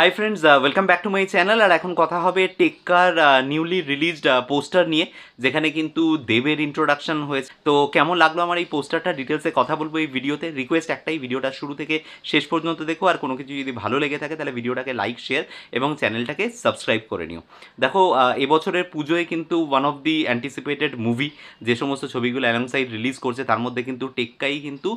high friends welcome back to my channel আর এখন কথা হবে টেক্কার নিউলি রিলিজড পোস্টার নিয়ে যেখানে কিন্তু দেবের ইন্ট্রোডাকশন হয়েছে তো কেমন লাগলো আমার এই পোস্টারটা ডিটেলসে কথা বলবো এই ভিডিওতে রিকোয়েস্ট একটাই ভিডিওটা শুরু থেকে শেষ পর্যন্ত দেখো আর কোনো কিছু যদি ভালো লেগে থাকে তাহলে ভিডিওটাকে লাইক শেয়ার এবং চ্যানেলটাকে সাবস্ক্রাইব করে নিও দেখো এবছরের পুজোয় কিন্তু one of the anticipated movie যে সমস্ত ছবিগুলো অ্যালংসাইড রিলিজ করছে তার মধ্যে কিন্তু টেক্কাই কিন্তু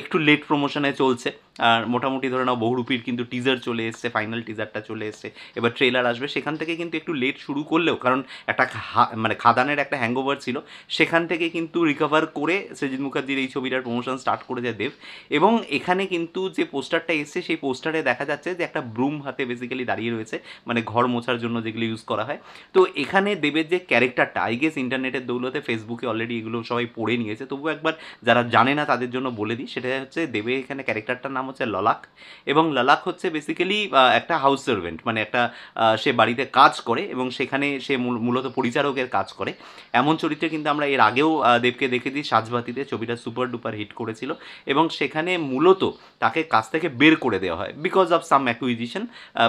একটু লেট প্রমোশনে চলছে আর মোটামুটি ধরে নাও বহুরূপীর কিন্তু টিজার চলে এসছে ফাইনাল ফাইনাল টিজারটা চলে এসছে এবার ট্রেলার আসবে সেখান থেকে কিন্তু একটু লেট শুরু করলেও কারণ একটা মানে খাদানের একটা হ্যাংওভার ছিল সেখান থেকে কিন্তু রিকভার করে সৃজিৎ মুখার্জির এই ছবিটার প্রমোশন স্টার্ট করে যায় দেব এবং এখানে কিন্তু যে পোস্টারটা এসছে সেই পোস্টারে দেখা যাচ্ছে যে একটা ব্রুম হাতে বেসিক্যালি দাঁড়িয়ে রয়েছে মানে ঘর মোছার জন্য যেগুলো ইউজ করা হয় তো এখানে দেবের যে ক্যারেক্টারটা আই গেস ইন্টারনেটের দৌলতে ফেসবুকে অলরেডি এগুলো সবাই পড়ে নিয়েছে তবুও একবার যারা জানে না তাদের জন্য বলে দিই সেটা হচ্ছে দেবের এখানে ক্যারেক্টারটার নাম হচ্ছে ললাক এবং ললাক হচ্ছে বেসিক্যালি একটা হাউস সার্ভেন্ট মানে একটা সে বাড়িতে কাজ করে এবং সেখানে সে মূলত পরিচারকের কাজ করে এমন চরিত্রে কিন্তু আমরা এর আগেও দেবকে দেখে দিই সাজবাতিতে ছবিটা সুপার ডুপার হিট করেছিল এবং সেখানে মূলত তাকে কাজ থেকে বের করে দেওয়া হয় বিকজ অফ সাম অ্যাকুইজিশন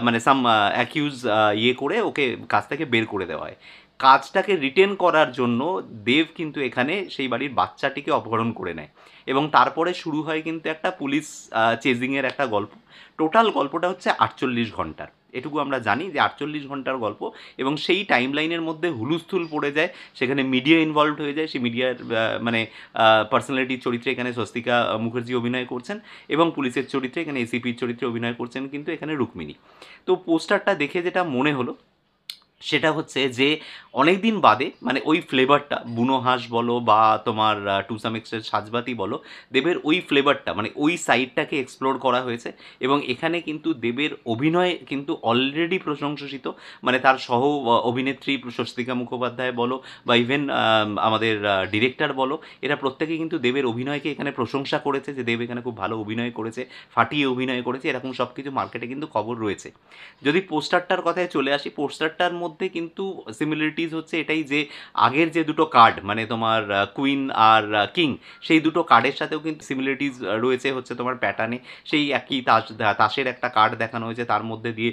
মানে সাম অ্যাকিউজ ইয়ে করে ওকে কাজ থেকে বের করে দেওয়া হয় কাজটাকে রিটেন করার জন্য দেব কিন্তু এখানে সেই বাড়ির বাচ্চাটিকে অপহরণ করে নেয় এবং তারপরে শুরু হয় কিন্তু একটা পুলিশ চেজিংয়ের একটা গল্প টোটাল গল্পটা হচ্ছে আটচল্লিশ ঘন্টার এটুকু আমরা জানি যে আটচল্লিশ ঘন্টার গল্প এবং সেই টাইম লাইনের মধ্যে হুলুস্থুল পড়ে যায় সেখানে মিডিয়া ইনভলভ হয়ে যায় সেই মিডিয়ার মানে পার্সোনালিটির চরিত্রে এখানে স্বস্তিকা মুখার্জি অভিনয় করছেন এবং পুলিশের চরিত্রে এখানে এসিপির চরিত্রে অভিনয় করছেন কিন্তু এখানে রুক্মিণী তো পোস্টারটা দেখে যেটা মনে হলো সেটা হচ্ছে যে অনেক দিন বাদে মানে ওই ফ্লেভারটা বুনো হাঁস বলো বা তোমার টু সাম সাজবাতি বলো দেবের ওই ফ্লেভারটা মানে ওই সাইডটাকে এক্সপ্লোর করা হয়েছে এবং এখানে কিন্তু দেবের অভিনয় কিন্তু অলরেডি প্রশংসিত মানে তার সহ অভিনেত্রী স্বস্তিকা মুখোপাধ্যায় বলো বা ইভেন আমাদের ডিরেক্টর বলো এরা প্রত্যেকে কিন্তু দেবের অভিনয়কে এখানে প্রশংসা করেছে যে দেব এখানে খুব ভালো অভিনয় করেছে ফাটিয়ে অভিনয় করেছে এরকম সব কিছু মার্কেটে কিন্তু খবর রয়েছে যদি পোস্টারটার কথায় চলে আসি পোস্টারটার মধ্যে কিন্তু সিমিলারিটিস হচ্ছে এটাই যে আগের যে দুটো কার্ড মানে তোমার কুইন আর কিং সেই দুটো কার্ডের সাথেও কিন্তু সিমিলারিটিস রয়েছে হচ্ছে তোমার প্যাটার্নে সেই একই তাস তাসের একটা কার্ড দেখানো হয়েছে তার মধ্যে দিয়ে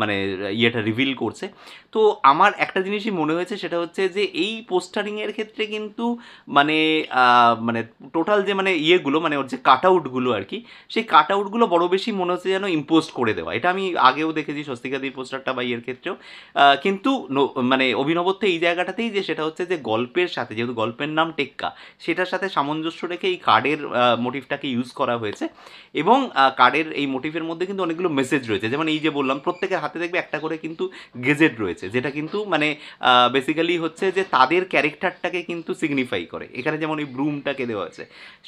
মানে ইয়েটা রিভিল করছে তো আমার একটা জিনিসই মনে হয়েছে সেটা হচ্ছে যে এই পোস্টারিংয়ের ক্ষেত্রে কিন্তু মানে মানে টোটাল যে মানে ইয়েগুলো মানে ওর যে কাট আউটগুলো আর কি সেই কাট আউটগুলো বড়ো বেশি মনে হচ্ছে যেন ইম্পোস্ট করে দেওয়া এটা আমি আগেও দেখেছি স্বস্তিকাদি পোস্টারটা বা ইয়ের ক্ষেত্রেও কিন্তু মানে অভিনবত্ব এই জায়গাটাতেই যে সেটা হচ্ছে যে গল্পের সাথে যেহেতু গল্পের নাম টেক্কা সেটার সাথে সামঞ্জস্য রেখে এই কার্ডের মোটিভটাকে ইউজ করা হয়েছে এবং কার্ডের এই মোটিভের মধ্যে কিন্তু অনেকগুলো মেসেজ রয়েছে যেমন এই যে বললাম প্রত্যেকের হাতে দেখবে একটা করে কিন্তু গেজেট রয়েছে যেটা কিন্তু মানে বেসিক্যালি হচ্ছে যে তাদের ক্যারেক্টারটাকে কিন্তু সিগনিফাই করে এখানে যেমন এই ব্রুমটাকে দেওয়া আছে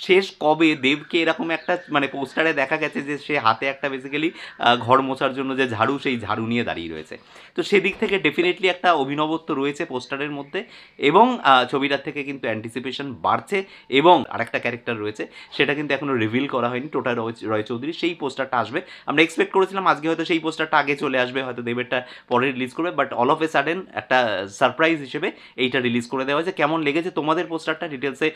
শেষ কবে দেবকে এরকম একটা মানে পোস্টারে দেখা গেছে যে সে হাতে একটা বেসিক্যালি ঘর মোছার জন্য যে ঝাড়ু সেই ঝাড়ু নিয়ে দাঁড়িয়ে রয়েছে তো সেদিক থেকে ডেফিনেটলি একটা অভিনবত্ব রয়েছে পোস্টারের মধ্যে এবং ছবিটার থেকে কিন্তু অ্যান্টিসিপেশন বাড়ছে এবং আরেকটা ক্যারেক্টার রয়েছে সেটা কিন্তু এখনও রিভিল করা হয়নি টোটা রয় চৌধুরী সেই পোস্টারটা আসবে আমরা এক্সপেক্ট করেছিলাম আজকে হয়তো সেই পোস্টারটা আগে চলে আসবে হয়তো দেবেরটা পরে রিলিজ করবে but all of a sudden একটা সারপ্রাইজ হিসেবে এইটা রিলিজ করে দেওয়া হয়েছে কেমন লেগেছে তোমাদের পোস্টারটা ডিটেলসে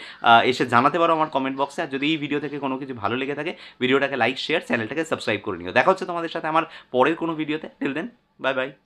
এসে জানাতে পারো আমার কমেন্ট বক্সে আর যদি এই ভিডিও থেকে কোনো কিছু ভালো লেগে থাকে ভিডিওটাকে লাইক শেয়ার চ্যানেলটাকে সাবস্ক্রাইব করে নিও দেখা হচ্ছে তোমাদের সাথে আমার পরের কোনো ভিডিওতে টিল দেন বাই বাই